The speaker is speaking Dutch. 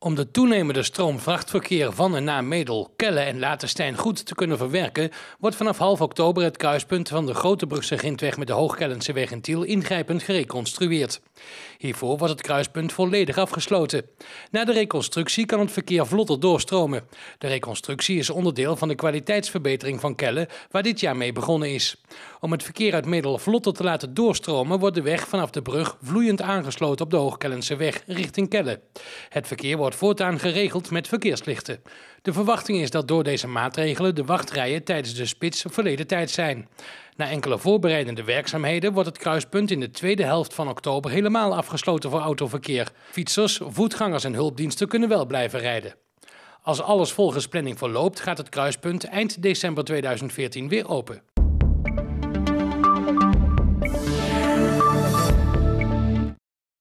Om de toenemende stroom vrachtverkeer van en naar Medel, Kelle en Latenstein goed te kunnen verwerken, wordt vanaf half oktober het kruispunt van de Grote Brugse Grindweg met de Hoogkellense weg in Tiel ingrijpend gereconstrueerd. Hiervoor was het kruispunt volledig afgesloten. Na de reconstructie kan het verkeer vlotter doorstromen. De reconstructie is onderdeel van de kwaliteitsverbetering van Kellen, waar dit jaar mee begonnen is. Om het verkeer uit Middel vlotter te laten doorstromen, wordt de weg vanaf de brug vloeiend aangesloten op de Hoogkellense weg richting Kellen. Het verkeer wordt voortaan geregeld met verkeerslichten. De verwachting is dat door deze maatregelen de wachtrijen tijdens de spits verleden tijd zijn. Na enkele voorbereidende werkzaamheden wordt het kruispunt in de tweede helft van oktober helemaal afgesloten voor autoverkeer. Fietsers, voetgangers en hulpdiensten kunnen wel blijven rijden. Als alles volgens planning verloopt, gaat het kruispunt eind december 2014 weer open.